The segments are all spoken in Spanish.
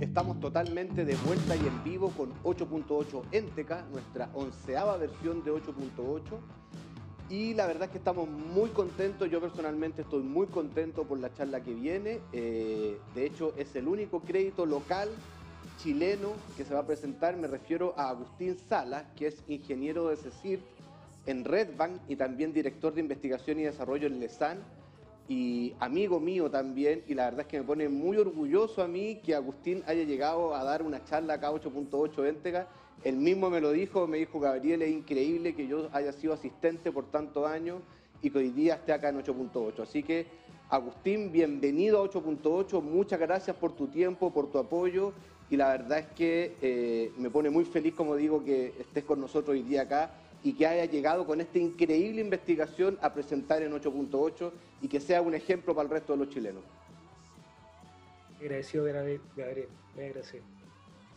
Estamos totalmente de vuelta y en vivo con 8.8 Enteca, nuestra onceava versión de 8.8. Y la verdad es que estamos muy contentos, yo personalmente estoy muy contento por la charla que viene. Eh, de hecho, es el único crédito local chileno que se va a presentar. Me refiero a Agustín Salas, que es ingeniero de CECIR en RedBank y también director de investigación y desarrollo en LESAN y amigo mío también, y la verdad es que me pone muy orgulloso a mí que Agustín haya llegado a dar una charla acá 8.8 Entega. Él mismo me lo dijo, me dijo, Gabriel, es increíble que yo haya sido asistente por tantos años y que hoy día esté acá en 8.8. Así que, Agustín, bienvenido a 8.8, muchas gracias por tu tiempo, por tu apoyo, y la verdad es que eh, me pone muy feliz, como digo, que estés con nosotros hoy día acá y que haya llegado con esta increíble investigación a presentar en 8.8 y que sea un ejemplo para el resto de los chilenos. Agradecido, Gabriel,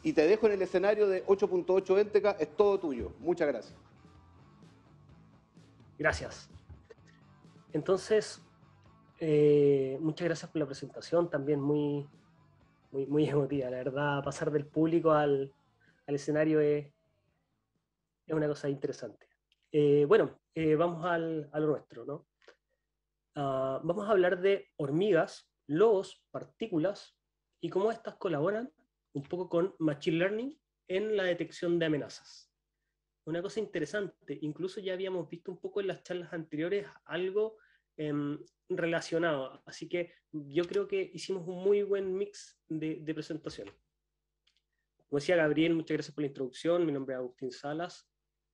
Y te dejo en el escenario de 8.8 Enteca, es todo tuyo. Muchas gracias. Gracias. Entonces, eh, muchas gracias por la presentación, también muy, muy, muy emotiva. La verdad, pasar del público al, al escenario es, es una cosa interesante. Eh, bueno, eh, vamos al, a nuestro, ¿no? Ah, vamos a hablar de hormigas, lobos, partículas y cómo estas colaboran un poco con Machine Learning en la detección de amenazas. Una cosa interesante, incluso ya habíamos visto un poco en las charlas anteriores algo em, relacionado, así que yo creo que hicimos un muy buen mix de, de presentación. Como decía Gabriel, muchas gracias por la introducción, mi nombre es Agustín Salas,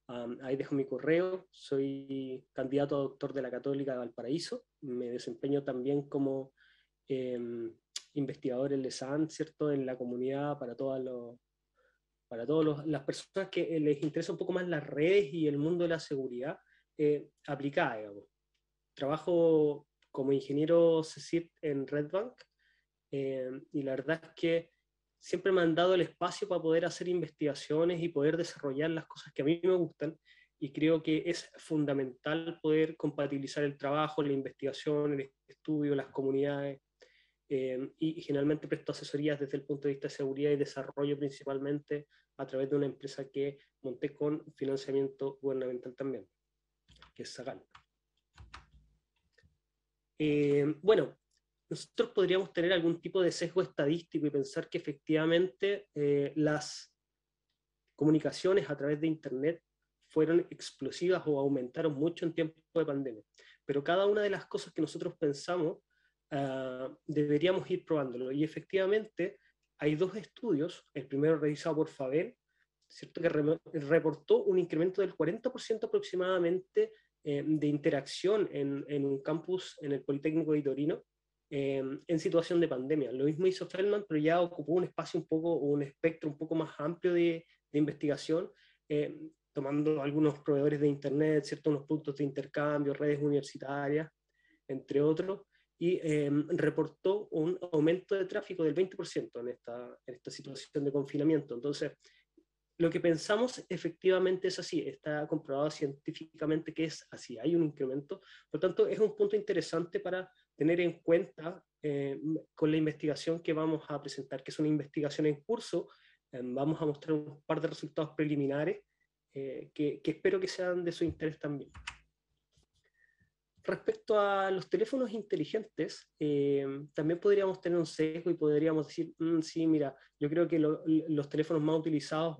ahí dejo mi correo, soy candidato a doctor de la Católica de Valparaíso, me desempeño también como em, investigador en ¿cierto? En la comunidad para todas los, para todas las personas que eh, les interesa un poco más las redes y el mundo de la seguridad eh, aplicada, digamos. Trabajo como ingeniero CECIT en Red Bank em, y la verdad es que siempre me han dado el espacio para poder hacer investigaciones y poder desarrollar las cosas que a mí me gustan. Y creo que es fundamental poder compatibilizar el trabajo, la investigación, el estudio, las comunidades. Eh, y, generalmente presto asesorías desde el punto de vista de seguridad y desarrollo principalmente a través de una empresa que monté con financiamiento gubernamental también, que es Sagan. Eh, bueno, nosotros podríamos tener algún tipo de sesgo estadístico y pensar que efectivamente eh, las comunicaciones a través de Internet fueron explosivas o aumentaron mucho en tiempo de pandemia. Pero cada una de las cosas que nosotros pensamos ah, deberíamos ir probándolo. Y efectivamente hay dos estudios, el primero realizado por Fabel, ¿cierto? que reportó un incremento del 40% aproximadamente eh, de interacción en, un campus en el Politécnico de Torino, Em, en situación de pandemia. Lo mismo hizo Feldman, pero ya ocupó un espacio un poco, un espectro un poco más amplio de, investigación, em, tomando algunos proveedores de Internet, ciertos unos puntos de intercambio, redes universitarias, entre otros, y em, reportó un aumento de tráfico del 20% en esta, en esta situación de confinamiento. Entonces, lo que pensamos efectivamente es así, está comprobado científicamente que es así, hay un incremento. Por tanto, es un punto interesante para tener en cuenta eh, con la investigación que vamos a presentar, que es una investigación en curso. Eh, vamos a mostrar un par de resultados preliminares eh, que, espero que sean de su interés también. Respecto a los teléfonos inteligentes, también podríamos tener un sesgo y podríamos decir, mm, sí, mira, yo creo que los teléfonos más utilizados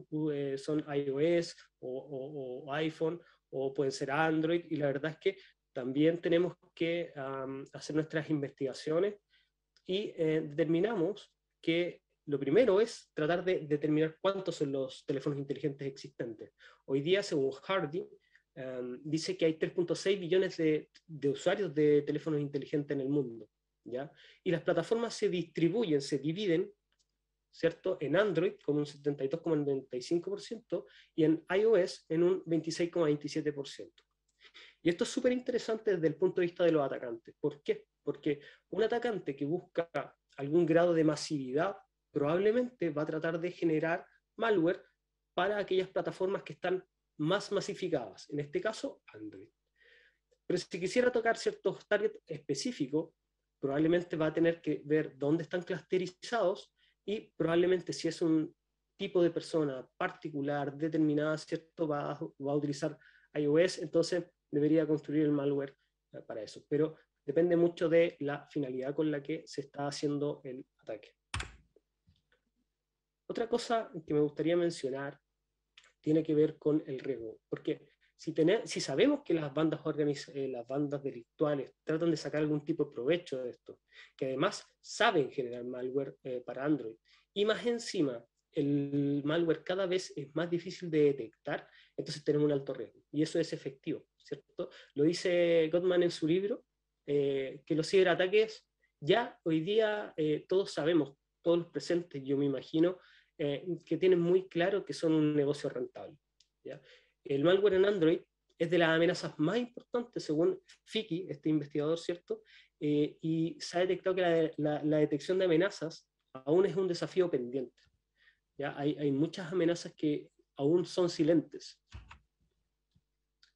son iOS o iPhone o pueden ser Android, y la verdad es que también tenemos que hacer nuestras investigaciones y eh, determinamos que lo primero es tratar de determinar cuántos son los teléfonos inteligentes existentes. Hoy día, según Hardy, dice que hay 3.6 millones de, usuarios de teléfonos inteligentes en el mundo. ¿ya? Y las plataformas se distribuyen, se dividen, ¿cierto? En Android con un 72,95% y en iOS en un 26,27%. Y esto es súper interesante desde el punto de vista de los atacantes. ¿Por qué? Porque un atacante que busca algún grado de masividad probablemente va a tratar de generar malware para aquellas plataformas que están más masificadas, en este caso Android. Pero si quisiera tocar ciertos targets específicos, probablemente va a tener que ver dónde están clusterizados y probablemente si es un tipo de persona particular, determinada, ¿cierto? Va va a utilizar iOS, entonces debería construir el malware para eso. Pero depende mucho de la finalidad con la que se está haciendo el ataque. Otra cosa que me gustaría mencionar tiene que ver con el riesgo, porque si, si sabemos que las bandas, eh, las bandas delictuales tratan de sacar algún tipo de provecho de esto, que además saben generar malware eh, para Android, y más encima el malware cada vez es más difícil de detectar, entonces tenemos un alto riesgo, y eso es efectivo. ¿cierto? Lo dice Gottman en su libro, eh, que los ciberataques ya hoy día eh, todos sabemos, todos los presentes, yo me imagino, eh, que tienen muy claro que son un negocio rentable. El malware en Android es de las amenazas más importantes, según Fiki, este investigador, ¿cierto? y se ha detectado que la, detección de amenazas aún es un desafío pendiente. ¿ya? Hay, hay, muchas amenazas que aún son silentes.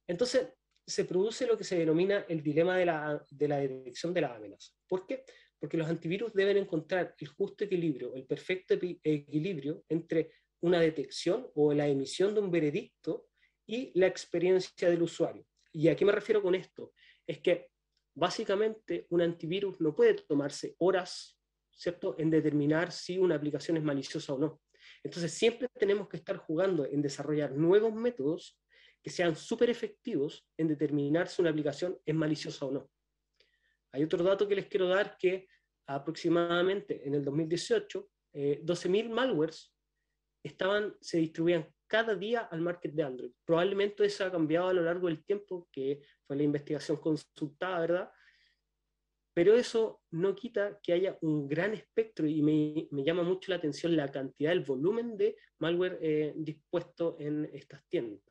Entonces, se produce lo que se denomina el dilema de la, de detección de las amenazas. ¿Por qué? Porque los antivirus deben encontrar el justo equilibrio, el perfecto equilibrio entre una detección o la emisión de un veredicto y la experiencia del usuario. ¿Y a qué me refiero con esto? Es que básicamente un antivirus no puede tomarse horas, ¿cierto?, en determinar si una aplicación es maliciosa o no. Entonces siempre tenemos que estar jugando en desarrollar nuevos métodos que sean súper efectivos en determinar si una aplicación es maliciosa o no. Hay otro dato que les quiero dar que aproximadamente en el 2018, 12.000 eh, malwares estaban, se distribuían cada día al market de Android. Probablemente eso ha cambiado a lo largo del tiempo, que fue la investigación consultada, ¿verdad? Pero eso no quita que haya un gran espectro y me, llama mucho la atención la cantidad, el volumen de malware eh, dispuesto en estas tiendas.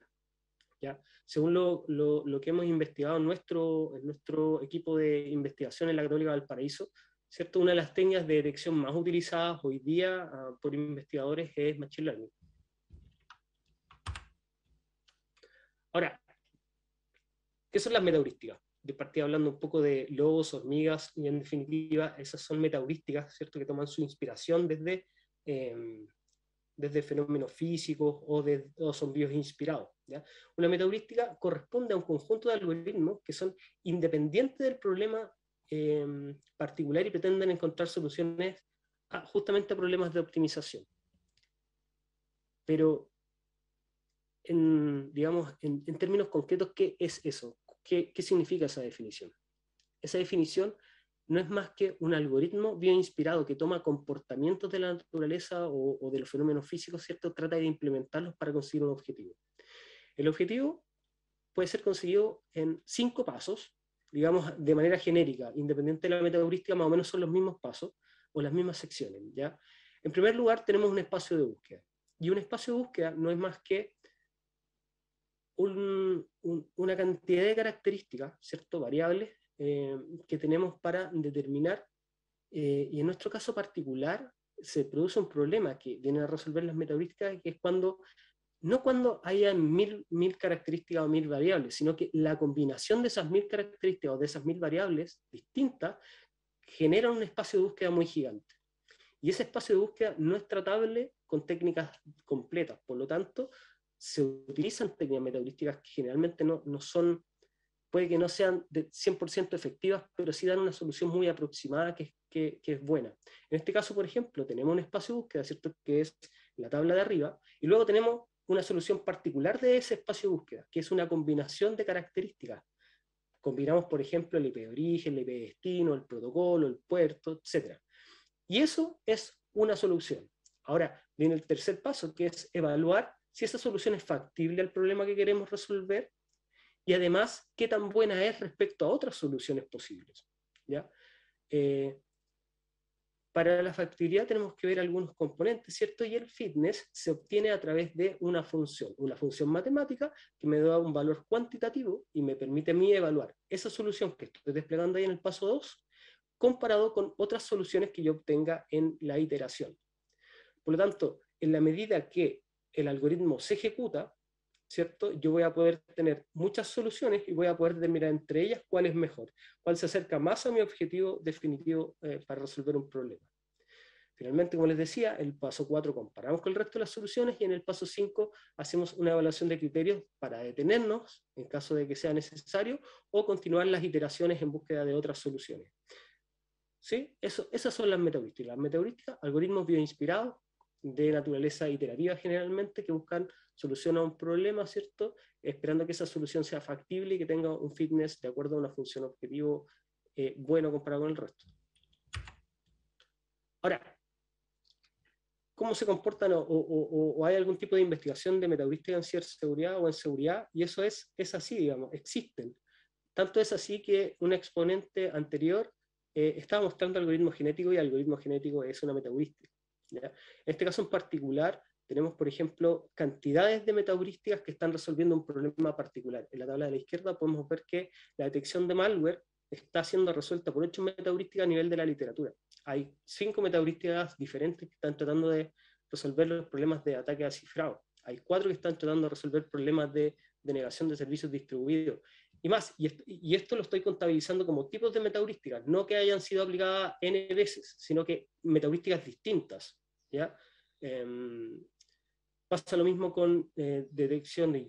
Según lo, que hemos investigado en nuestro, equipo de investigación en la Católica Valparaíso, ¿cierto? una de las técnicas de detección más utilizadas hoy día ah, por investigadores es Machine Learning. Ahora, ¿qué son las metaurísticas? Yo partí hablando un poco de lobos, hormigas, y en definitiva esas son metaurísticas, ¿cierto? que toman su inspiración desde... Em, fenómenos físicos o, de, o son bios inspirados. Una metaurística corresponde a un conjunto de algoritmos que son independientes del problema em, particular y pretenden encontrar soluciones a, justamente a problemas de optimización. Pero, en, digamos, en, términos concretos, ¿qué es eso? ¿Qué, significa esa definición? Esa definición no es más que un algoritmo inspirado que toma comportamientos de la naturaleza o, o, de los fenómenos físicos, ¿cierto? Trata de implementarlos para conseguir un objetivo. El objetivo puede ser conseguido en cinco pasos, digamos, de manera genérica, independiente de la meta más o menos son los mismos pasos o las mismas secciones. ¿ya? En primer lugar, tenemos un espacio de búsqueda. Y un espacio de búsqueda no es más que una cantidad de características, ¿cierto? variables, eh, que tenemos para determinar, eh, y en nuestro caso particular, se produce un problema que viene a resolver las metaheurísticas, que es cuando no cuando haya mil, mil características o mil variables, sino que la combinación de esas mil características o de esas mil variables distintas genera un espacio de búsqueda muy gigante. Y ese espacio de búsqueda no es tratable con técnicas completas. Por lo tanto, se utilizan técnicas metaheurísticas que generalmente no, no son, puede que no sean de 100% efectivas, pero sí dan una solución muy aproximada que, que, que, es buena. En este caso, por ejemplo, tenemos un espacio de búsqueda, ¿cierto? Que es la tabla de arriba, y luego tenemos una solución particular de ese espacio de búsqueda, que es una combinación de características. Combinamos, por ejemplo, el IP de origen, el IP de destino, el protocolo, el puerto, etc. Y eso es una solución. Ahora viene el tercer paso, que es evaluar si esa solución es factible al problema que queremos resolver y además qué tan buena es respecto a otras soluciones posibles. ¿ya? Eh, para la factibilidad tenemos que ver algunos componentes, ¿cierto? Y el fitness se obtiene a través de una función, una función matemática que me da un valor cuantitativo y me permite a mí evaluar esa solución que estoy desplegando ahí en el paso 2 comparado con otras soluciones que yo obtenga en la iteración. Por lo tanto, en la medida que el algoritmo se ejecuta, ¿cierto? Yo voy a poder tener muchas soluciones y voy a poder determinar entre ellas cuál es mejor, cuál se acerca más a mi objetivo definitivo eh, para resolver un problema. Finalmente, como les decía, el paso 4 comparamos con el resto de las soluciones y en el paso 5 hacemos una evaluación de criterios para detenernos en caso de que sea necesario o continuar las iteraciones en búsqueda de otras soluciones. ¿Sí? Eso, esas son las metaheurísticas. Las metaheurísticas, algoritmos bioinspirados de naturaleza iterativa generalmente, que buscan solución a un problema, ¿cierto? Esperando que esa solución sea factible y que tenga un fitness de acuerdo a una función objetivo eh, bueno comparado con el resto. Ahora, ¿cómo se comportan o, hay algún tipo de investigación de metaheurística en seguridad o en seguridad? Y eso es, es así, digamos, existen. Tanto es así que un exponente anterior eh, estaba mostrando algoritmo genético y algoritmo genético es una metaheurística. En este caso en particular, tenemos, por ejemplo, cantidades de metaurísticas que están resolviendo un problema particular. En la tabla de la izquierda podemos ver que la detección de malware está siendo resuelta por ocho metaurísticas a nivel de la literatura. Hay cinco metaurísticas diferentes que están tratando de resolver los problemas de ataque a cifrado. Hay cuatro que están tratando de resolver problemas de negación de servicios distribuidos. Y más, y esto, lo estoy contabilizando como tipos de metaurísticas, no que hayan sido aplicadas N veces, sino que metaurísticas distintas. Em, pasa lo mismo con eh, detección de,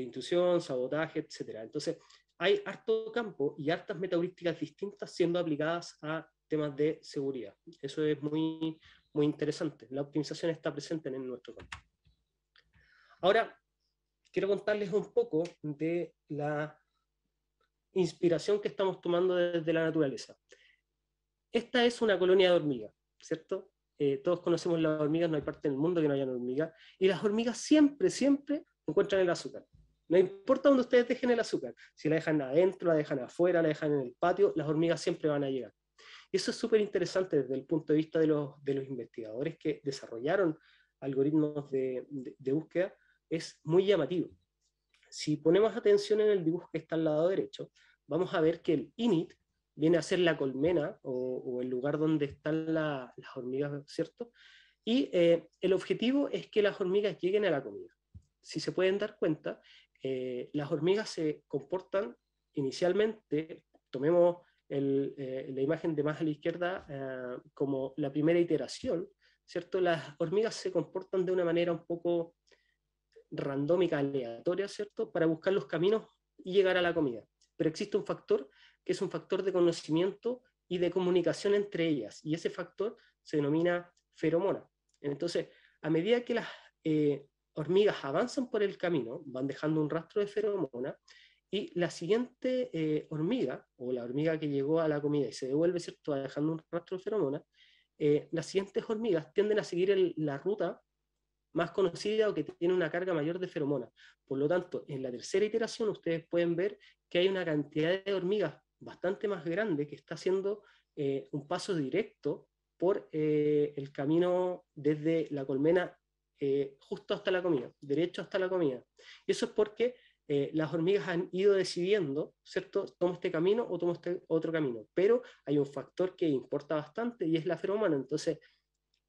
intrusión intuición, sabotaje, etc. Entonces, hay harto campo y hartas metaurísticas distintas siendo aplicadas a temas de seguridad. Eso es muy, muy interesante. La optimización está presente en nuestro campo. Ahora, quiero contarles un poco de la inspiración que estamos tomando desde la naturaleza. Esta es una colonia de hormigas, ¿cierto? Eh, todos conocemos las hormigas, no hay parte del mundo que no haya hormigas, y las hormigas siempre, siempre encuentran el azúcar. No importa dónde ustedes dejen el azúcar, si la dejan adentro, la dejan afuera, la dejan en el patio, las hormigas siempre van a llegar. Y eso es súper interesante desde el punto de vista de los, de los investigadores que desarrollaron algoritmos de, de, búsqueda, es muy llamativo. Si ponemos atención en el dibujo que está al lado derecho, vamos a ver que el init viene a ser la colmena o, el lugar donde están las hormigas, ¿cierto? Y eh, el objetivo es que las hormigas lleguen a la comida. Si se pueden dar cuenta, eh, las hormigas se comportan inicialmente, tomemos eh, la imagen de más a la izquierda como la primera iteración, ¿cierto? Las hormigas se comportan de una manera un poco randómica, aleatoria, ¿cierto? Para buscar los caminos y llegar a la comida. Pero existe un factor es un factor de conocimiento y de comunicación entre ellas, y ese factor se denomina feromona. Entonces, a medida que las eh, hormigas avanzan por el camino, van dejando un rastro de feromona, y la siguiente eh, hormiga, o la hormiga que llegó a la comida y se devuelve, ¿cierto?, dejando un rastro de feromona, eh, las siguientes hormigas tienden a seguir la ruta más conocida o que tiene una carga mayor de feromona. Por lo tanto, en la tercera iteración ustedes pueden ver que hay una cantidad de hormigas bastante más grande que está haciendo eh, un paso directo por eh, el camino desde la colmena eh, justo hasta la comida, derecho hasta la comida. Y eso es porque las hormigas han ido decidiendo, ¿cierto? Tomo este camino o tomo este otro camino. Pero hay un factor que importa bastante y es la fe humana. Entonces,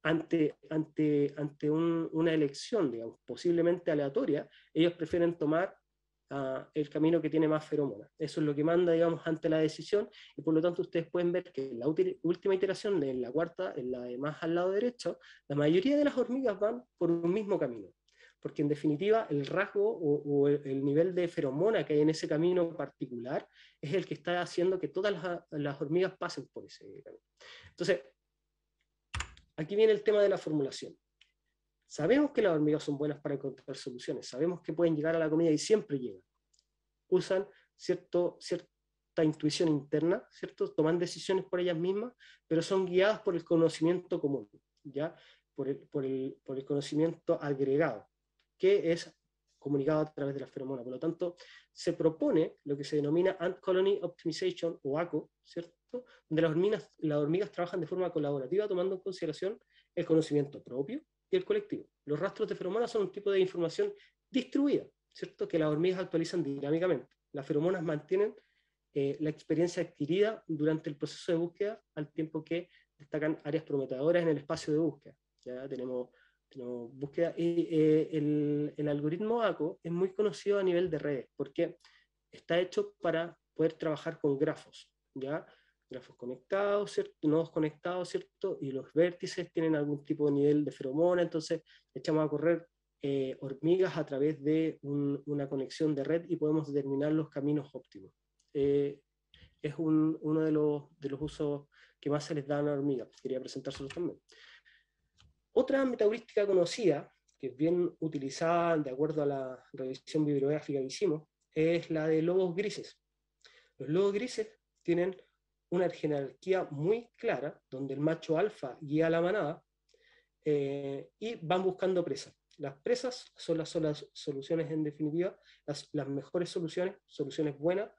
ante, ante, ante una elección, digamos, posiblemente aleatoria, ellos prefieren tomar el camino que tiene más feromona. Eso es lo que manda, digamos, ante la decisión y por lo tanto ustedes pueden ver que en la última iteración en la cuarta, en la de más al lado derecho, la mayoría de las hormigas van por un mismo camino. Porque en definitiva el rasgo o, el, nivel de feromona que hay en ese camino particular es el que está haciendo que todas las hormigas pasen por ese camino. Entonces, aquí viene el tema de la formulación. Sabemos que las hormigas son buenas para encontrar soluciones, sabemos que pueden llegar a la comida y siempre llegan. Usan cierto, cierta intuición interna, ¿cierto? Toman decisiones por ellas mismas, pero son guiadas por el conocimiento común, ¿ya? Por el, conocimiento agregado, que es comunicado a través de la feromona. Por lo tanto, se propone lo que se denomina Ant Colony Optimization o ACO, ¿cierto? Donde las las hormigas trabajan de forma colaborativa tomando en consideración el conocimiento propio, y el colectivo. Los rastros de feromonas son un tipo de información distribuida, ¿cierto? Que las hormigas actualizan dinámicamente. Las feromonas mantienen eh, la experiencia adquirida durante el proceso de búsqueda, al tiempo que destacan áreas prometedoras en el espacio de búsqueda. Ya tenemos, búsqueda. Y eh, el, el, algoritmo ACO es muy conocido a nivel de redes, porque está hecho para poder trabajar con grafos. ¿ya? grafos conectados, nodos conectados, ¿cierto? Y los vértices tienen algún tipo de nivel de feromona, entonces echamos a correr eh, hormigas a través de una conexión de red y podemos determinar los caminos óptimos. Eh, es uno de los, usos que más se les da a hormigas. Quería presentárselos también. Otra metaheurística conocida, que es bien utilizada de acuerdo a la revisión bibliográfica que hicimos, es la de lobos grises. Los lobos grises tienen una jerarquía muy clara, donde el macho alfa guía a la manada eh, y van buscando presas. Las presas son las, soluciones, en definitiva, las, mejores soluciones, soluciones buenas,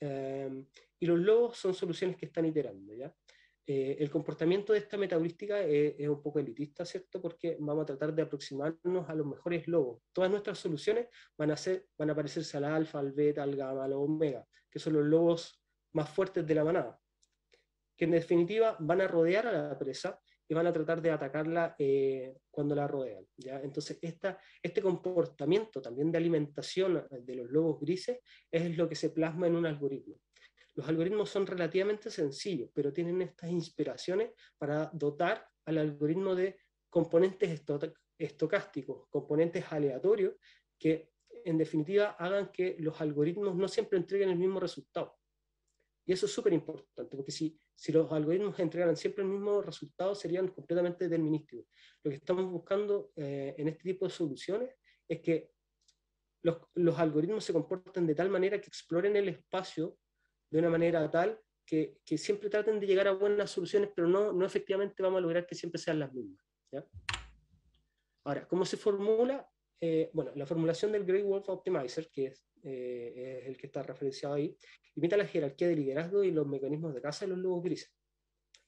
em, y los lobos son soluciones que están iterando. ¿ya? Eh, el comportamiento de esta metaheurística es, un poco elitista, ¿cierto? Porque vamos a tratar de aproximarnos a los mejores lobos. Todas nuestras soluciones van a, ser, van a parecerse al alfa, al beta, al gamma, al omega, que son los lobos más fuertes de la manada que en definitiva van a rodear a la presa y van a tratar de atacarla eh, cuando la rodean. ¿ya? Entonces, este comportamiento también de alimentación de los lobos grises es lo que se plasma en un algoritmo. Los algoritmos son relativamente sencillos, pero tienen estas inspiraciones para dotar al algoritmo de componentes estocásticos, componentes aleatorios, que en definitiva hagan que los algoritmos no siempre entreguen el mismo resultado. Y eso es súper importante, porque si si los algoritmos entregaran siempre el mismo resultado, serían completamente determinísticos. Lo que estamos buscando eh, en este tipo de soluciones es que los, algoritmos se comporten de tal manera que exploren el espacio de una manera tal que, siempre traten de llegar a buenas soluciones, pero no, no efectivamente vamos a lograr que siempre sean las mismas. Ahora, ¿cómo se formula? Eh, bueno, la formulación del Grey Wolf Optimizer, que es eh, es el que está referenciado ahí, imita la jerarquía de liderazgo y los mecanismos de caza de los lobos grises,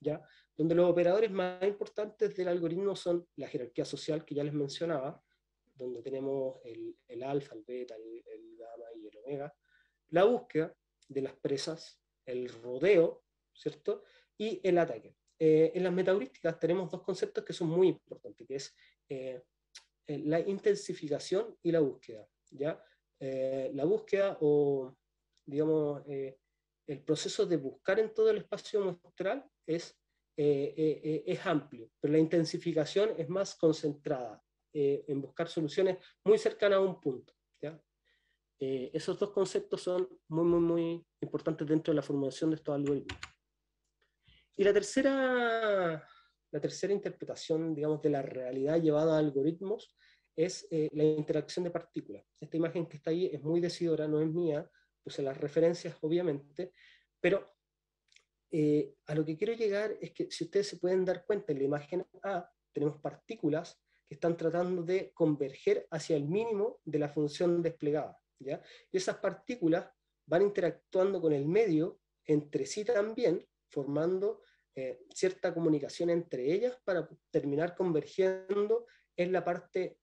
¿ya? donde los operadores más importantes del algoritmo son la jerarquía social que ya les mencionaba, donde tenemos el, el alfa, el beta, el, gamma y el omega, la búsqueda de las presas, el rodeo, ¿cierto? Y el ataque. Eh, en las metaurísticas tenemos dos conceptos que son muy importantes, que es eh, la intensificación y la búsqueda. ¿ya? Eh, la búsqueda o, digamos, eh, el proceso de buscar en todo el espacio muestral es, eh, es amplio, pero la intensificación es más concentrada en buscar soluciones muy cercanas a un punto. esos dos conceptos son muy, muy, muy importantes dentro de la formulación de estos algoritmos. Y la tercera, la tercera interpretación, digamos, de la realidad llevada a algoritmos es eh, la interacción de partículas. Esta imagen que está ahí es muy decidora, no es mía, puse las referencias obviamente, pero eh, a lo que quiero llegar es que si ustedes se pueden dar cuenta, en la imagen A tenemos partículas que están tratando de converger hacia el mínimo de la función desplegada. ¿ya? Y esas partículas van interactuando con el medio entre sí también, formando eh, cierta comunicación entre ellas para terminar convergiendo en la parte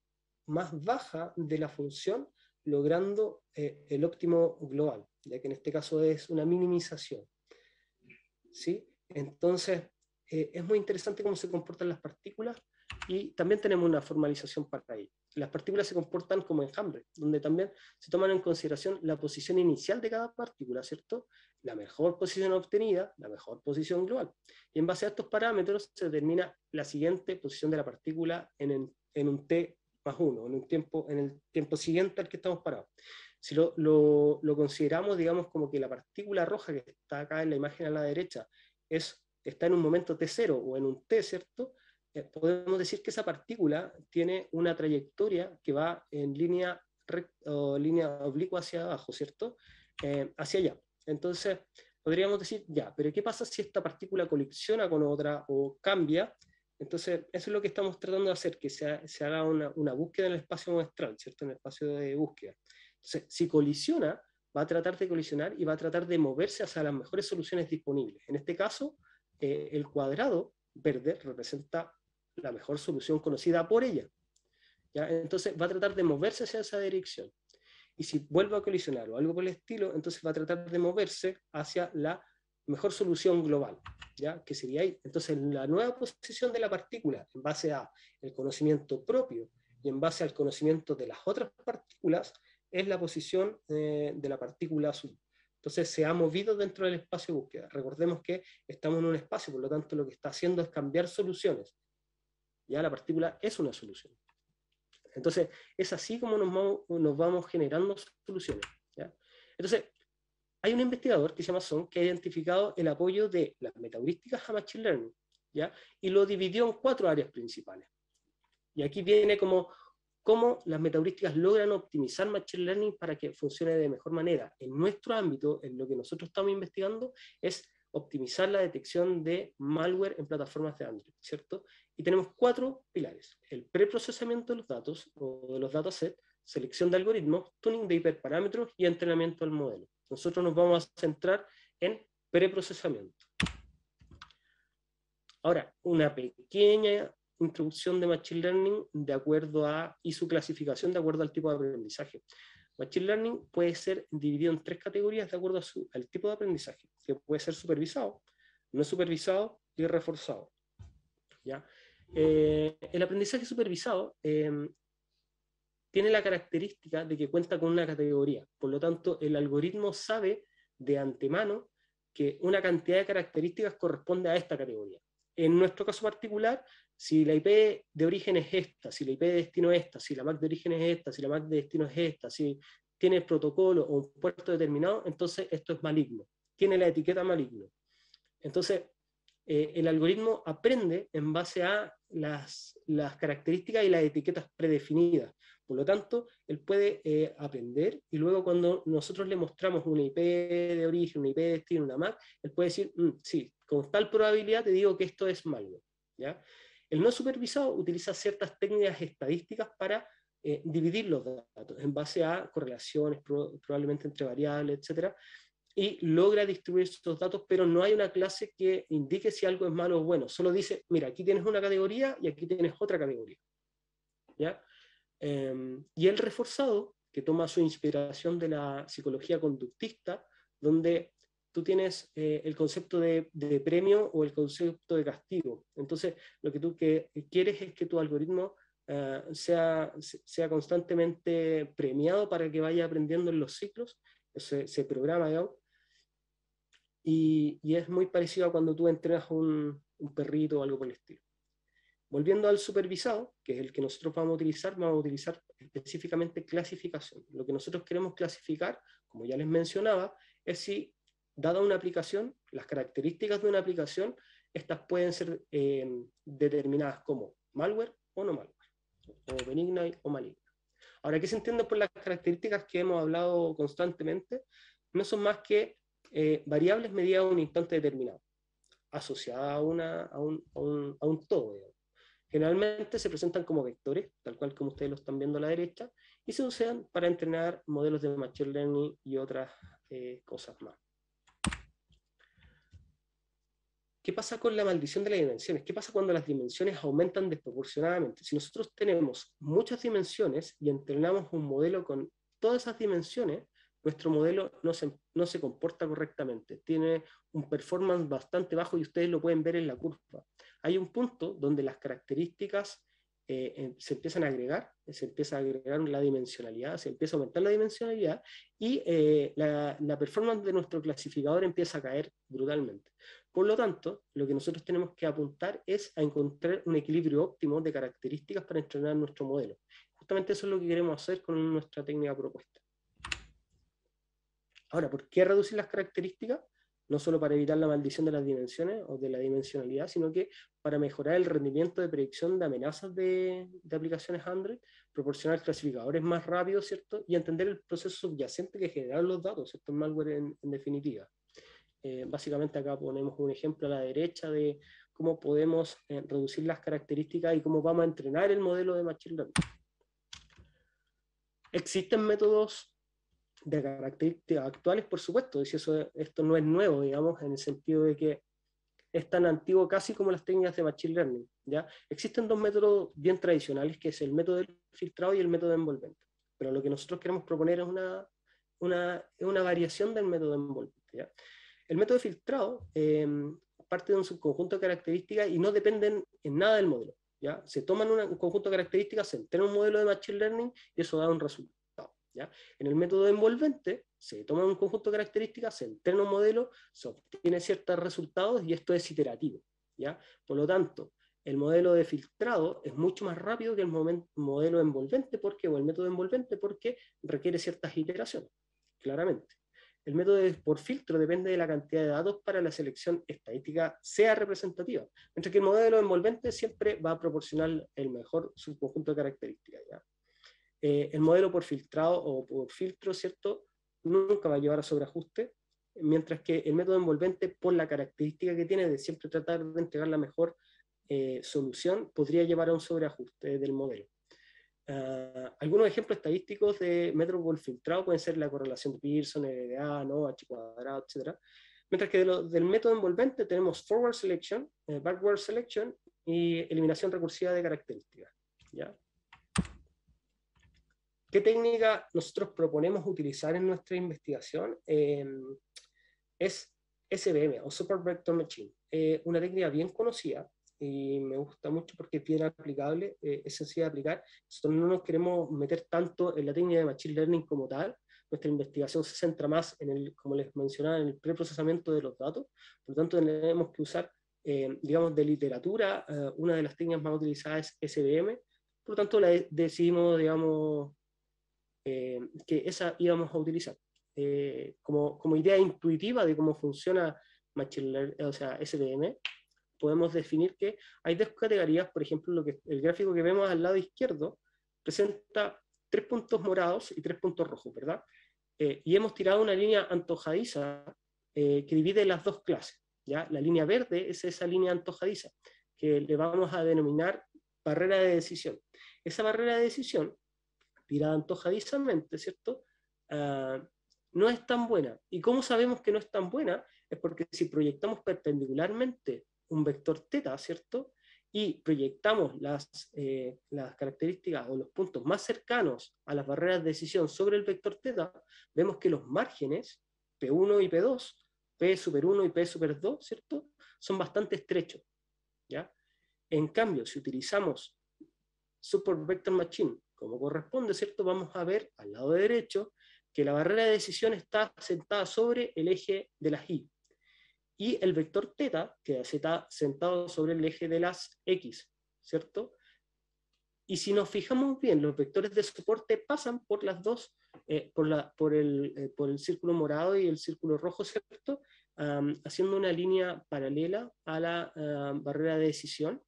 más baja de la función, logrando eh, el óptimo global, ya que en este caso es una minimización. ¿Sí? Entonces, eh, es muy interesante cómo se comportan las partículas y también tenemos una formalización para ahí. Las partículas se comportan como enjambre donde también se toman en consideración la posición inicial de cada partícula, ¿cierto? La mejor posición obtenida, la mejor posición global. Y en base a estos parámetros se determina la siguiente posición de la partícula en, en un T uno, en, un tiempo, en el tiempo siguiente al que estamos parados. Si lo, consideramos, digamos, como que la partícula roja que está acá en la imagen a la derecha es, está en un momento T0 o en un T, ¿cierto? Eh, podemos decir que esa partícula tiene una trayectoria que va en línea, línea oblicua hacia abajo, ¿cierto? Eh, hacia allá. Entonces, podríamos decir, ya, pero ¿qué pasa si esta partícula colecciona con otra o cambia entonces, eso es lo que estamos tratando de hacer, que se, haga una, búsqueda en el espacio muestral, ¿cierto? En el espacio de búsqueda. Entonces, si colisiona, va a tratar de colisionar y va a tratar de moverse hacia las mejores soluciones disponibles. En este caso, eh, el cuadrado verde representa la mejor solución conocida por ella. ¿ya? Entonces, va a tratar de moverse hacia esa dirección. Y si vuelve a colisionar o algo por el estilo, entonces va a tratar de moverse hacia la mejor solución global, ¿ya? Que sería ahí. Entonces, la nueva posición de la partícula, en base a el conocimiento propio y en base al conocimiento de las otras partículas, es la posición eh, de la partícula azul. Entonces se ha movido dentro del espacio de búsqueda. Recordemos que estamos en un espacio, por lo tanto lo que está haciendo es cambiar soluciones. Ya la partícula es una solución. Entonces es así como nos vamos, nos vamos generando soluciones. ¿ya? Entonces hay un investigador que se llama Son que ha identificado el apoyo de las metaheurísticas a Machine Learning ¿ya? y lo dividió en cuatro áreas principales. Y aquí viene como cómo las metaheurísticas logran optimizar Machine Learning para que funcione de mejor manera. En nuestro ámbito, en lo que nosotros estamos investigando, es optimizar la detección de malware en plataformas de Android, ¿cierto? Y tenemos cuatro pilares. El preprocesamiento de los datos o de los datasets, selección de algoritmos, tuning de hiperparámetros y entrenamiento del modelo. Nosotros nos vamos a centrar en preprocesamiento. Ahora, una pequeña introducción de Machine Learning de acuerdo a, y su clasificación de acuerdo al tipo de aprendizaje. Machine Learning puede ser dividido en tres categorías de acuerdo al tipo de aprendizaje, que puede ser supervisado, no supervisado y reforzado. ¿ya? Eh, el aprendizaje supervisado em, tiene la característica de que cuenta con una categoría. Por lo tanto, el algoritmo sabe de antemano que una cantidad de características corresponde a esta categoría. En nuestro caso particular, si la IP de origen es esta, si la IP de destino es esta, si la MAC de origen es esta, si la MAC de destino es esta, si tiene protocolo o un puerto determinado, entonces esto es maligno, tiene la etiqueta maligno. Entonces, eh, el algoritmo aprende en base a las características y las etiquetas predefinidas. Por lo tanto, él puede eh, aprender y luego cuando nosotros le mostramos una IP de origen, una IP de destino, una MAC, él puede decir, mm, sí, con tal probabilidad te digo que esto es malo. ¿ya? El no supervisado utiliza ciertas técnicas estadísticas para eh, dividir los datos en base a correlaciones probablemente entre variables, etcétera, y logra distribuir estos datos, pero no hay una clase que indique si algo es malo o bueno. Solo dice, mira, aquí tienes una categoría y aquí tienes otra categoría. ¿Ya? Em, y el reforzado, que toma su inspiración de la psicología conductista, donde tú tienes eh, el concepto de, premio o el concepto de castigo. Entonces, lo que tú que eh, quieres es que tu algoritmo eh, sea, sea constantemente premiado para que vaya aprendiendo en los ciclos. Se, programa Y, y, es muy parecido a cuando tú entrenas un, un perrito o algo por el estilo. Volviendo al supervisado, que es el que nosotros vamos a utilizar, vamos a utilizar específicamente clasificación. Lo que nosotros queremos clasificar, como ya les mencionaba, es si, dada una aplicación, las características de una aplicación, estas pueden ser eh, determinadas como malware o no malware, o benigna o maligna. Ahora, ¿qué se entiende por las características que hemos hablado constantemente? No son más que eh, variables medidas a un instante determinado, asociadas a, una, a, un, a, un, a todo. Generalmente se presentan como vectores, tal cual como ustedes lo están viendo a la derecha, y se usan para entrenar modelos de Machine Learning y otras eh, cosas más. ¿Qué pasa con la maldición de las dimensiones? ¿Qué pasa cuando las dimensiones aumentan desproporcionadamente? Si nosotros tenemos muchas dimensiones y entrenamos un modelo con todas esas dimensiones, nuestro modelo no se, no se comporta correctamente, tiene un performance bastante bajo y ustedes lo pueden ver en la curva hay un punto donde las características eh, se empiezan a agregar, se empieza a agregar la dimensionalidad, se empieza a aumentar la dimensionalidad y eh, la, performance de nuestro clasificador empieza a caer brutalmente. Por lo tanto, lo que nosotros tenemos que apuntar es a encontrar un equilibrio óptimo de características para entrenar nuestro modelo. Justamente eso es lo que queremos hacer con nuestra técnica propuesta. Ahora, ¿por qué reducir las características? no solo para evitar la maldición de las dimensiones o de la dimensionalidad, sino que para mejorar el rendimiento de predicción de amenazas de, aplicaciones Android, proporcionar clasificadores más rápidos, ¿cierto? Y entender el proceso subyacente que generan los datos, ¿cierto? El malware en, definitiva. Eh, básicamente acá ponemos un ejemplo a la derecha de cómo podemos eh, reducir las características y cómo vamos a entrenar el modelo de Machine Learning. Existen métodos de características actuales, por supuesto, y si eso, esto no es nuevo, digamos, en el sentido de que es tan antiguo casi como las técnicas de Machine Learning. ¿ya? Existen dos métodos bien tradicionales, que es el método del filtrado y el método de envolvente. Pero lo que nosotros queremos proponer es una, una, una variación del método de envolvente. El método de filtrado em, parte de un subconjunto de características y no dependen en nada del modelo. ¿ya? Se toman un conjunto de características, se entera un modelo de Machine Learning y eso da un resultado. En el método envolvente se toma un conjunto de características, se entrena un modelo, se obtiene ciertos resultados y esto es iterativo. ¿ya? Por lo tanto, el modelo de filtrado es mucho más rápido que el modelo envolvente porque, o el método envolvente porque requiere ciertas iteraciones, claramente. El método por filtro depende de la cantidad de datos para la selección estadística sea representativa, mientras que el modelo envolvente siempre va a proporcionar el mejor subconjunto de características. ¿ya? Eh, el modelo por filtrado o por filtro, ¿cierto? Nunca va a llevar a sobreajuste, mientras que el método envolvente, por la característica que tiene de siempre tratar de entregar la mejor eh, solución, podría llevar a un sobreajuste del modelo. Ah, algunos ejemplos estadísticos de método por filtrado pueden ser la correlación de Pearson, LDA, ¿no? H cuadrado, etc. Mientras que del método envolvente tenemos forward selection, eh, backward selection y eliminación recursiva de características. ¿ya? ¿Qué técnica nosotros proponemos utilizar en nuestra investigación? Em, es SBM o Super Vector Machine, eh, una técnica bien conocida y me gusta mucho porque es bien aplicable, eh, es sencilla de aplicar. Nosotros no nos queremos meter tanto en la técnica de Machine Learning como tal. Nuestra investigación se centra más en el, como les mencionaba, en el preprocesamiento de los datos. Por lo tanto, tenemos que usar, em, digamos, de literatura. Eh, una de las técnicas más utilizadas es SBM. Por lo tanto, la decidimos, digamos, eh, que esa íbamos a utilizar. Eh, como, como, idea intuitiva de cómo funciona eh, o sea, STM, podemos definir que hay dos categorías, por ejemplo, lo que, el gráfico que vemos al lado izquierdo presenta tres puntos morados y tres puntos rojos, ¿verdad? y hemos tirado una línea antojadiza que divide las dos clases. ¿ya? La línea verde es esa línea antojadiza, que le vamos a denominar barrera de decisión. Esa barrera de decisión tirada antojadizamente, ¿cierto? Ah, no es tan buena. ¿Y cómo sabemos que no es tan buena? Es porque si proyectamos perpendicularmente un vector θ, ¿cierto? Y proyectamos las, eh, las características o los puntos más cercanos a las barreras de decisión sobre el vector θ, vemos que los márgenes, P1 y P2, P super 1 y P super 2, ¿cierto? Son bastante estrechos, ¿ya? En cambio, si utilizamos Super Vector Machine como corresponde, ¿cierto? Vamos a ver al lado derecho que la barrera de decisión está sentada sobre el eje de las Y. Y el vector teta queda está sentado sobre el eje de las X, ¿cierto? Y si nos fijamos bien, los vectores de soporte pasan por las dos, eh, por, eh, por, el, círculo morado y el círculo rojo, ¿cierto? haciendo una línea paralela a la ah, barrera de decisión.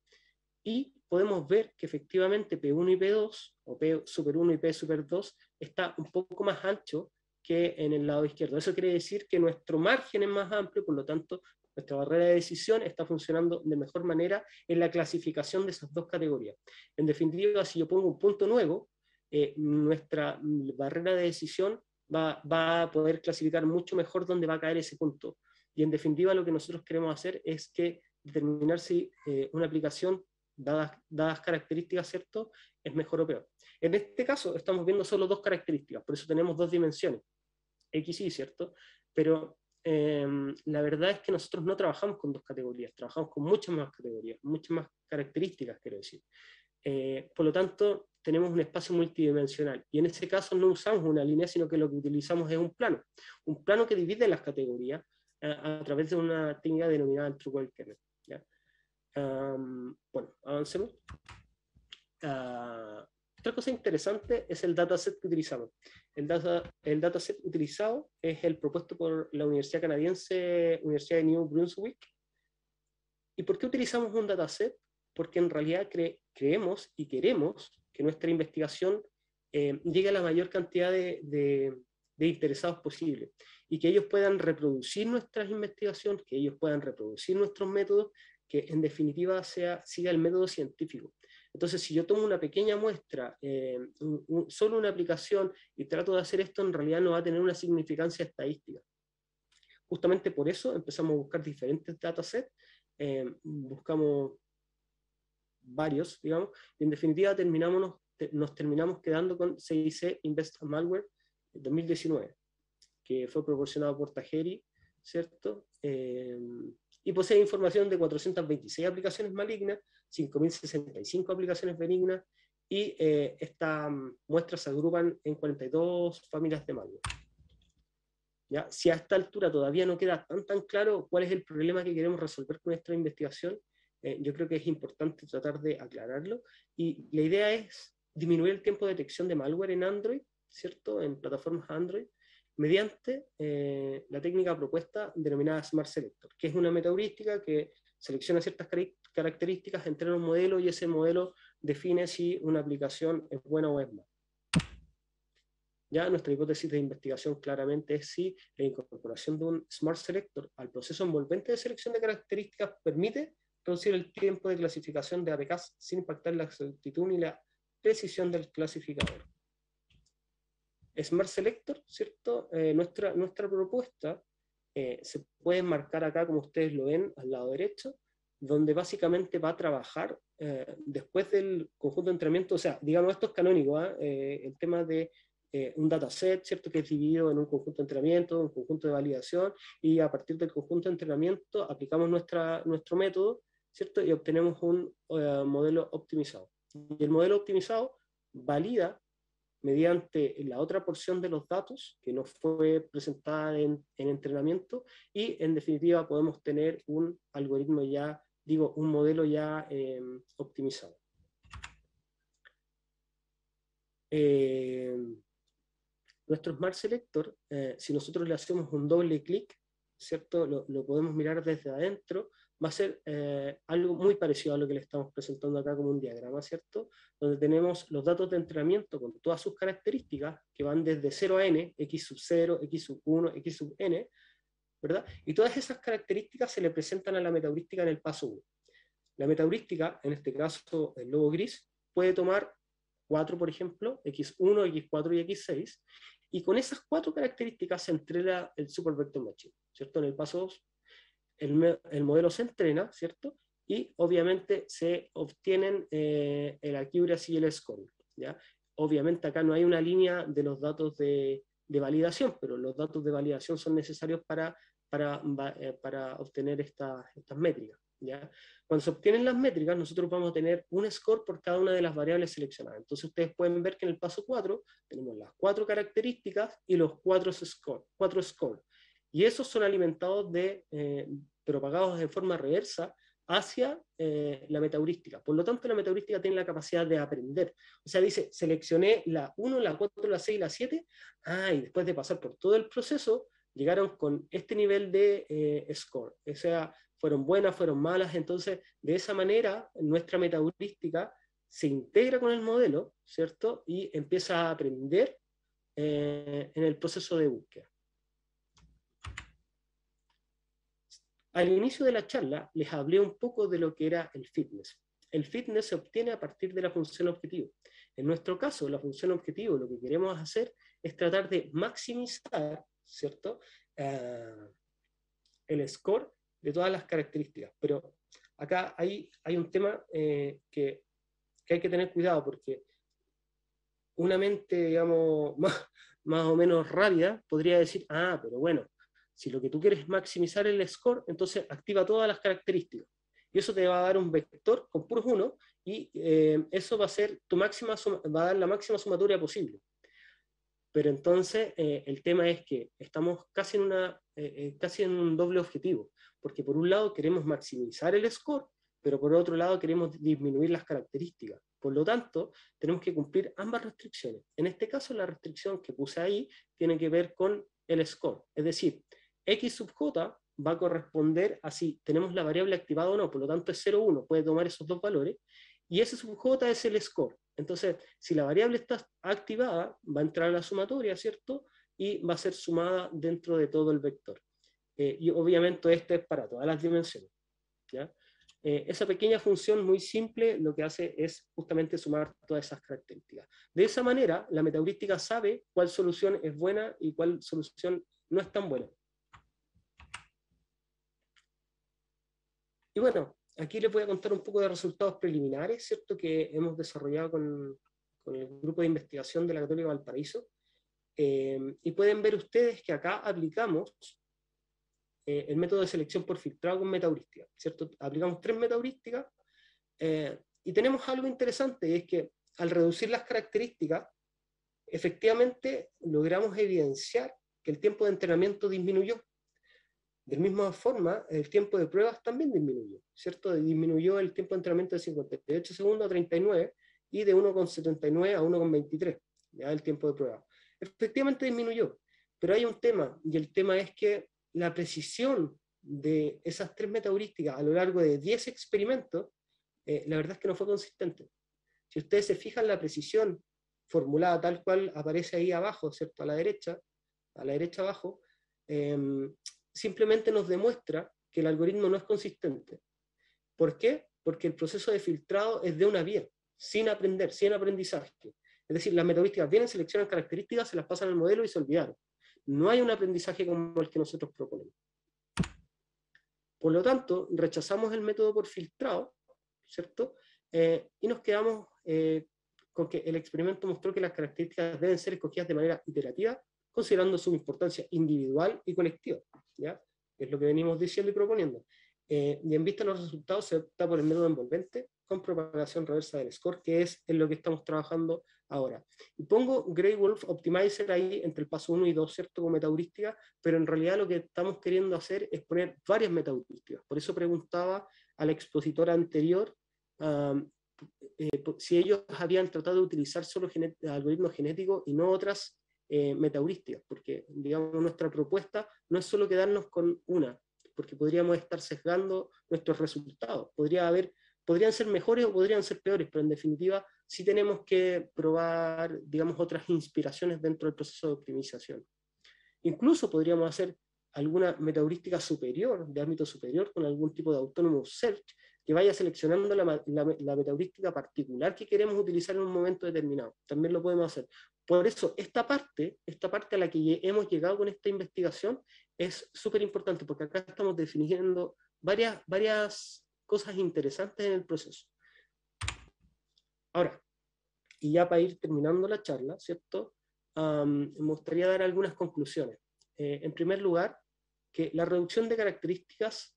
Y podemos ver que efectivamente P1 y P2, o P super 1 y P super 2, está un poco más ancho que en el lado izquierdo. Eso quiere decir que nuestro margen es más amplio, por lo tanto, nuestra barrera de decisión está funcionando de mejor manera en la clasificación de esas dos categorías. En definitiva, si yo pongo un punto nuevo, eh, nuestra barrera de decisión va, va, a poder clasificar mucho mejor dónde va a caer ese punto. Y en definitiva, lo que nosotros queremos hacer es que determinar si eh, una aplicación dadas, características, ¿cierto? Es mejor o peor. En este caso estamos viendo solo dos características, por eso tenemos dos dimensiones, X y Y, ¿cierto? Pero em, la verdad es que nosotros no trabajamos con dos categorías, trabajamos con muchas más categorías, muchas más características, quiero decir. Eh, por lo tanto, tenemos un espacio multidimensional y en este caso no usamos una línea, sino que lo que utilizamos es un plano, un plano que divide las categorías eh, a través de una técnica denominada el truco kernel bueno, avancemos. Ah, otra cosa interesante es el dataset que utilizamos. El, data, dataset utilizado es el propuesto por la Universidad Canadiense, Universidad de New Brunswick. ¿Y por qué utilizamos un dataset? Porque en realidad creemos y queremos que nuestra investigación eh, llegue a la mayor cantidad de, de interesados posible y que ellos puedan reproducir nuestras investigaciones, que ellos puedan reproducir nuestros métodos que en definitiva sea, siga el método científico. Entonces, si yo tomo una pequeña muestra, eh, solo una aplicación, y trato de hacer esto, en realidad no va a tener una significancia estadística. Justamente por eso empezamos a buscar diferentes datasets, eh, buscamos varios, digamos, y en definitiva terminamos, nos terminamos quedando con CIC Invest Malware 2019, que fue proporcionado por Tajeri, ¿cierto? Eh, y posee información de 426 aplicaciones malignas, 5.065 aplicaciones benignas y eh, estas mm, muestras se agrupan en 42 familias de malware. ¿Ya? Si a esta altura todavía no queda tan, tan claro cuál es el problema que queremos resolver con nuestra investigación, eh, yo creo que es importante tratar de aclararlo. Y la idea es disminuir el tiempo de detección de malware en Android, ¿cierto? En plataformas Android, mediante eh, la técnica propuesta denominada Smart Selector, que es una metaheurística que selecciona ciertas características, entre un modelo y ese modelo define si una aplicación es buena o es mala. Ya nuestra hipótesis de investigación claramente es si la incorporación de un Smart Selector al proceso envolvente de selección de características permite reducir el tiempo de clasificación de APKs sin impactar la exactitud ni la precisión del clasificador. Smart Selector, ¿cierto? Eh, nuestra, nuestra propuesta eh, se puede marcar acá, como ustedes lo ven, al lado derecho, donde básicamente va a trabajar eh, después del conjunto de entrenamiento, o sea, digamos, esto es canónico, ¿ah? el tema de un dataset, ¿cierto? Que es dividido en un conjunto de entrenamiento, un conjunto de validación, y a partir del conjunto de entrenamiento aplicamos nuestra, nuestro método, ¿cierto? Y obtenemos un modelo optimizado. Y el modelo optimizado valida mediante la otra porción de los datos que no fue presentada en, entrenamiento y en definitiva podemos tener un algoritmo ya, digo, un modelo ya em, optimizado. Em, nuestro Smart Selector, eh, si nosotros le hacemos un doble clic, ¿cierto? lo podemos mirar desde adentro va a ser eh, algo muy parecido a lo que le estamos presentando acá como un diagrama, ¿cierto? Donde tenemos los datos de entrenamiento con todas sus características, que van desde 0 a n, x sub 0, x sub 1, x sub n, ¿verdad? Y todas esas características se le presentan a la metaurística en el paso 1. La metaurística, en este caso el lobo gris, puede tomar 4, por ejemplo, x1, x4 y x6, y con esas cuatro características se entrela el supervector machine, ¿cierto? En el paso 2 el, modelo se entrena, ¿cierto? Y obviamente se obtienen eh, el accuracy y el score, ¿ya? Obviamente acá no hay una línea de los datos de, de validación, pero los datos de validación son necesarios para, para, eh, para obtener esta, estas métricas. ¿Ya? Cuando se obtienen las métricas, nosotros vamos a tener un score por cada una de las variables seleccionadas. Entonces ustedes pueden ver que en el paso 4 tenemos las cuatro características y los cuatro scores. Cuatro score. Y esos son alimentados de, eh, propagados de forma reversa hacia eh, la metaurística. Por lo tanto, la metaurística tiene la capacidad de aprender. O sea, dice, seleccioné la 1, la 4, la 6 y la 7, ah, y después de pasar por todo el proceso, llegaron con este nivel de eh, score. O sea, fueron buenas, fueron malas. Entonces, de esa manera, nuestra metaurística se integra con el modelo, ¿cierto? Y empieza a aprender eh, en el proceso de búsqueda. Al inicio de la charla les hablé un poco de lo que era el fitness. El fitness se obtiene a partir de la función objetivo. En nuestro caso, la función objetivo, lo que queremos hacer es tratar de maximizar, ¿cierto? Eh, el score de todas las características. Pero acá hay, un tema eh, que, hay que tener cuidado porque una mente, digamos, más, más o menos rápida podría decir, ah, pero bueno, si lo que tú quieres es maximizar el score, entonces activa todas las características. Y eso te va a dar un vector con puros 1 y eh, eso va a ser tu máxima va a dar la máxima sumatoria posible. Pero entonces eh, el tema es que estamos casi en, una, eh, casi en un doble objetivo, porque por un lado queremos maximizar el score, pero por otro lado queremos disminuir las características. Por lo tanto, tenemos que cumplir ambas restricciones. En este caso, la restricción que puse ahí tiene que ver con el score. Es decir, X sub j va a corresponder a si tenemos la variable activada o no, por lo tanto es 0, 1, puede tomar esos dos valores, y S sub j es el score. Entonces, si la variable está activada, va a entrar a la sumatoria, ¿cierto? Y va a ser sumada dentro de todo el vector. Eh, y obviamente este es para todas las dimensiones. ¿ya? Eh, esa pequeña función muy simple lo que hace es justamente sumar todas esas características. De esa manera, la metaheurística sabe cuál solución es buena y cuál solución no es tan buena. Y bueno, aquí les voy a contar un poco de resultados preliminares, ¿cierto? Que hemos desarrollado con, el grupo de investigación de la Católica Valparaíso. Eh, y pueden ver ustedes que acá aplicamos eh, el método de selección por filtrado con metaurística, ¿cierto? Aplicamos tres metaurísticas eh, y tenemos algo interesante, y es que al reducir las características, efectivamente logramos evidenciar que el tiempo de entrenamiento disminuyó, de la misma forma, el tiempo de pruebas también disminuyó, ¿cierto? Disminuyó el tiempo de entrenamiento de 58 segundos a 39 y de 1,79 a 1,23, ya el tiempo de prueba. Efectivamente disminuyó, pero hay un tema, y el tema es que la precisión de esas tres metaurísticas a lo largo de 10 experimentos, eh, la verdad es que no fue consistente. Si ustedes se fijan, la precisión formulada tal cual aparece ahí abajo, ¿cierto? A la derecha, a la derecha abajo, eh, simplemente nos demuestra que el algoritmo no es consistente. ¿Por qué? Porque el proceso de filtrado es de una vía, sin aprender, sin aprendizaje. Es decir, las metodísticas vienen, seleccionan características, se las pasan al modelo y se olvidaron. No hay un aprendizaje como el que nosotros proponemos. Por lo tanto, rechazamos el método por filtrado, ¿cierto? Eh, y nos quedamos eh, con que el experimento mostró que las características deben ser escogidas de manera iterativa considerando su importancia individual y colectiva, ¿ya? es lo que venimos diciendo y proponiendo. Eh, y en vista de los resultados se opta por el método envolvente con propagación reversa del score, que es en lo que estamos trabajando ahora. Y pongo Grey Wolf Optimizer ahí entre el paso 1 y 2, ¿cierto? Con metaheurística, pero en realidad lo que estamos queriendo hacer es poner varias metaheurísticas. Por eso preguntaba a la expositora anterior eh, si ellos habían tratado de utilizar solo algoritmos genéticos y no otras eh, porque digamos, nuestra propuesta no es solo quedarnos con una, porque podríamos estar sesgando nuestros resultados. Podría haber, podrían ser mejores o podrían ser peores, pero en definitiva sí tenemos que probar, digamos, otras inspiraciones dentro del proceso de optimización. Incluso podríamos hacer alguna metaurística superior, de ámbito superior, con algún tipo de autónomo search, que vaya seleccionando la, la, particular que queremos utilizar en un momento determinado. También lo podemos hacer. Por eso, esta parte, esta parte a la que hemos llegado con esta investigación es súper importante, porque acá estamos definiendo varias, varias cosas interesantes en el proceso. Ahora, y ya para ir terminando la charla, ¿cierto? me gustaría dar algunas conclusiones. Eh, en primer lugar, que la reducción de características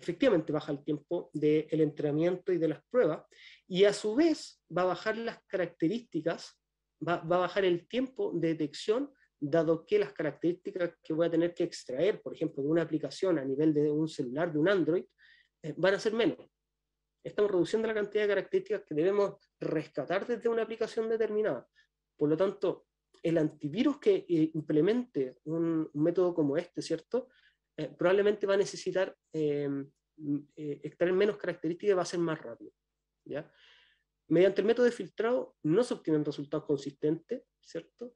efectivamente baja el tiempo del entrenamiento y de las pruebas, y a su vez va a bajar las características, va, a bajar el tiempo de detección, dado que las características que voy a tener que extraer, por ejemplo, de una aplicación a nivel de un celular, de un Android, eh, van a ser menos. Estamos reduciendo la cantidad de características que debemos rescatar desde una aplicación determinada. Por lo tanto, el antivirus que eh, implemente un método como este, ¿cierto? Eh, probablemente va a necesitar eh, eh, extraer menos características y va a ser más rápido. ¿ya? Mediante el método de filtrado no se obtienen resultados consistentes, ¿cierto?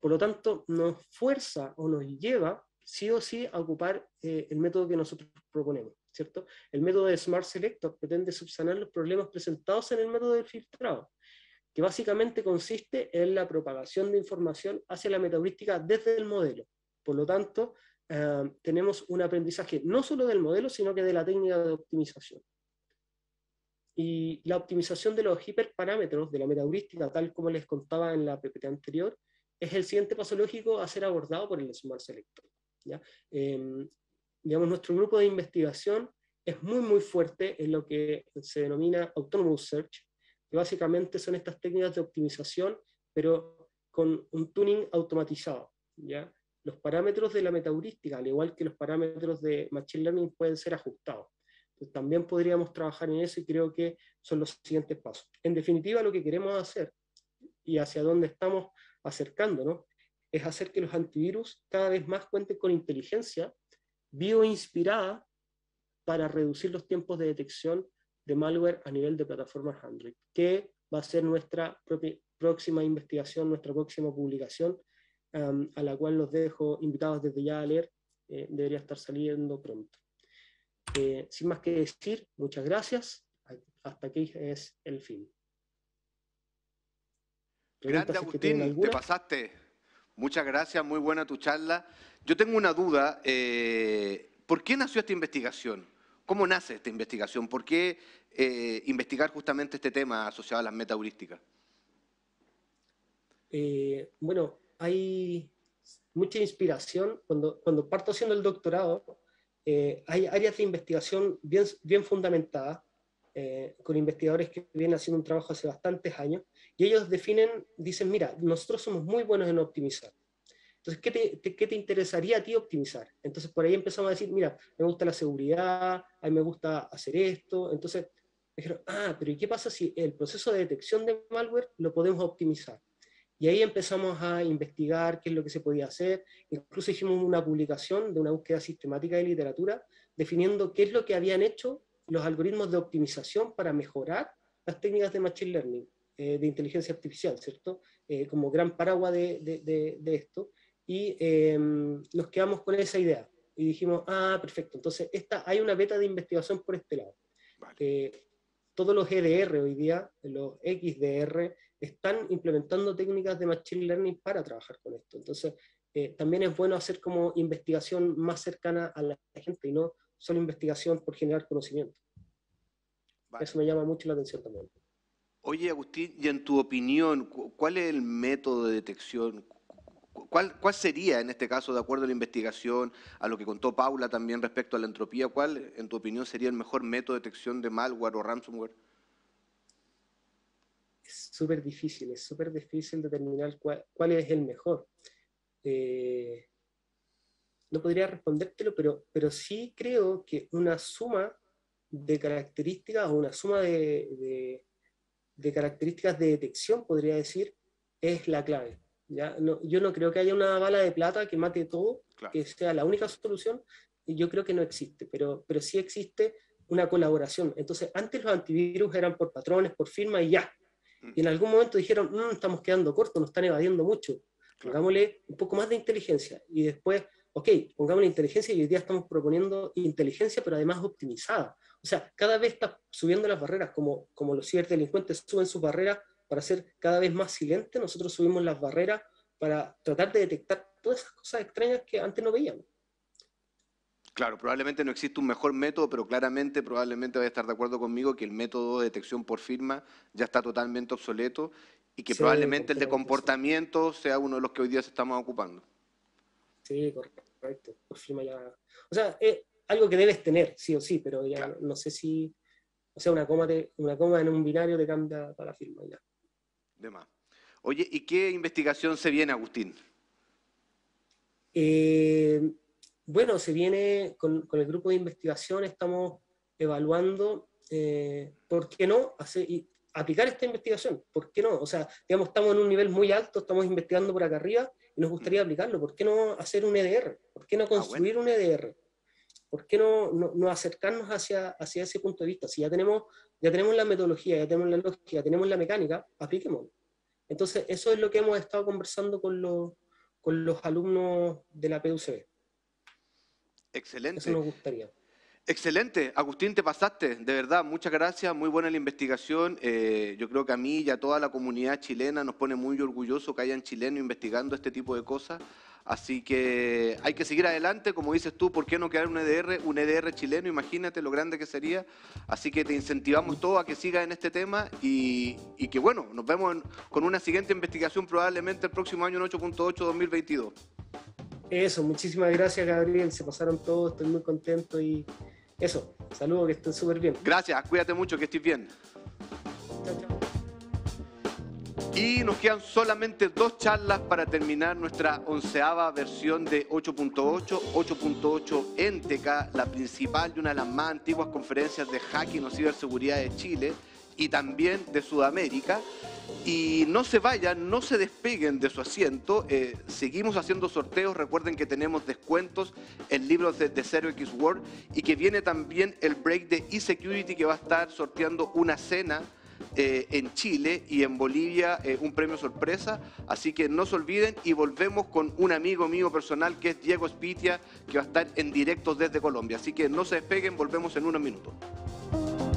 Por lo tanto, nos fuerza o nos lleva sí o sí a ocupar el método que nosotros proponemos, ¿cierto? El método de Smart Selector pretende subsanar los problemas presentados en el método de filtrado, que básicamente consiste en la propagación de información hacia la metaheurística desde el modelo. Por lo tanto, eh, tenemos un aprendizaje no solo del modelo, sino que de la técnica de optimización. Y la optimización de los hiperparámetros de la metaheurística, tal como les contaba en la PPT anterior, es el siguiente paso lógico a ser abordado por el Smart Selector. ¿ya? Em, digamos, nuestro grupo de investigación es muy, muy fuerte en lo que se denomina Autonomous Search, que básicamente son estas técnicas de optimización, pero con un tuning automatizado. ¿ya? los parámetros de la metaheurística, al igual que los parámetros de Machine Learning, pueden ser ajustados. Entonces, también podríamos trabajar en eso y creo que son los siguientes pasos. En definitiva, lo que queremos hacer y hacia dónde estamos acercándonos es hacer que los antivirus cada vez más cuenten con inteligencia bioinspirada para reducir los tiempos de detección de malware a nivel de plataformas Android, que va a ser nuestra propia, próxima investigación, nuestra próxima publicación a la cual los dejo invitados desde ya a leer, eh, debería estar saliendo pronto. Eh, sin más que decir, muchas gracias. Hasta aquí es el fin. Gracias, Agustín, te pasaste. Muchas gracias, muy buena tu charla. Yo tengo una duda, eh, ¿por qué nació esta investigación? ¿Cómo nace esta investigación? ¿Por qué investigar justamente este tema asociado a las metaheurísticas? bueno, hay mucha inspiración. Cuando, cuando parto haciendo el doctorado, eh, hay áreas de investigación bien, bien fundamentadas, eh, con investigadores que vienen haciendo un trabajo hace bastantes años, y ellos definen, dicen, mira, nosotros somos muy buenos en optimizar. Entonces, ¿qué te, ¿qué te, interesaría a ti optimizar? Entonces, por ahí empezamos a decir, mira, me gusta la seguridad, a mí me gusta hacer esto. Entonces, dijeron, ah, pero ¿y qué pasa si el proceso de detección de malware lo podemos optimizar? Y ahí empezamos a investigar qué es lo que se podía hacer. Incluso hicimos una publicación de una búsqueda sistemática de literatura definiendo qué es lo que habían hecho los algoritmos de optimización para mejorar las técnicas de Machine Learning, eh, de inteligencia artificial, ¿cierto? Eh, como gran paraguas de, de, esto. Y em, nos quedamos con esa idea. Y dijimos, ah, perfecto, entonces esta, hay una beta de investigación por este lado. Eh, todos los EDR hoy día, los XDR, están implementando técnicas de Machine Learning para trabajar con esto. Entonces, eh, también es bueno hacer como investigación más cercana a la gente y no solo investigación por generar conocimiento. Eso me llama mucho la atención también. Oye, Agustín, y en tu opinión, ¿cuál es el método de detección? ¿Cuál, ¿Cuál sería, en este caso, de acuerdo a la investigación, a lo que contó Paula también respecto a la entropía, cuál, en tu opinión, sería el mejor método de detección de malware o ransomware? es súper difícil, es súper difícil determinar cuál, cuál es el mejor. Eh, no podría respondértelo, pero, pero sí creo que una suma de características o una suma de, de, características de detección, podría decir, es la clave. ¿ya? yo no creo que haya una bala de plata que mate todo, que sea la única solución, y yo creo que no existe, pero, pero sí existe una colaboración. Entonces, antes los antivirus eran por patrones, por firma y ya, Mm. Y en algún momento dijeron, mmm, estamos quedando cortos, nos están evadiendo mucho. Pongámosle un poco más de inteligencia. Y después, ok, pongámosle inteligencia y hoy día estamos proponiendo inteligencia, pero además optimizada. O sea, cada vez está subiendo las barreras, como, como los ciberdelincuentes suben sus barreras para ser cada vez más silentes, nosotros subimos las barreras para tratar de detectar todas esas cosas extrañas que antes no veíamos. Claro, probablemente no existe un mejor método, pero claramente probablemente vaya a estar de acuerdo conmigo que el método de detección por firma ya está totalmente obsoleto y que probablemente el de comportamiento sea uno de los que hoy día se estamos ocupando. Sí, correcto. Por firma ya. O sea, es eh, algo que debes tener, sí o sí, pero ya no sé si. O sea, una coma, una coma en un binario te cambia para la firma ya. De más. Oye, ¿y qué investigación se viene, Agustín? Eh bueno, se viene con, el grupo de investigación, estamos evaluando, eh, ¿por qué no hacer, y aplicar esta investigación? ¿Por qué no? O sea, digamos, estamos en un nivel muy alto, estamos investigando por acá arriba y nos gustaría aplicarlo. ¿Por qué no hacer un EDR? ¿Por qué no ah, construir un EDR? ¿Por qué no, no, acercarnos hacia, hacia ese punto de vista? Si ya tenemos, ya tenemos la metodología, ya tenemos la lógica, tenemos la mecánica, apliquémoslo. Entonces, eso es lo que hemos estado conversando con los, con los alumnos de la PUCB. Excelente. Eso nos gustaría. Excelente, Agustín, te pasaste, de verdad, muchas gracias, muy buena la investigación. Eh, yo creo que a mí y a toda la comunidad chilena nos pone muy orgulloso que hayan chilenos investigando este tipo de cosas. Así que hay que seguir adelante, como dices tú, ¿por qué no crear un EDR, un EDR chileno? Imagínate lo grande que sería. Así que te incentivamos todo a que sigas en este tema y, que bueno, nos vemos con una siguiente investigación probablemente el próximo año en 8.8 2022. Eso, muchísimas gracias Gabriel, se pasaron todos, estoy muy contento y eso, saludos, que estén súper bien. Gracias, cuídate mucho, que estés bien. Y nos quedan solamente dos charlas para terminar nuestra onceava versión de 8.8, 8.8 ENTECA, la principal y una de las más antiguas conferencias de hacking o ciberseguridad de Chile y también de Sudamérica. Y no se vayan, no se despeguen de su asiento. Eh, seguimos haciendo sorteos. Recuerden que tenemos descuentos en libros de, de x World y que viene también el break de eSecurity que va a estar sorteando una cena. Eh, en Chile y en Bolivia eh, un premio sorpresa. Así que no se olviden y volvemos con un amigo mío personal que es Diego Spitia, que va a estar en directo desde Colombia. Así que no se despeguen, volvemos en unos minutos.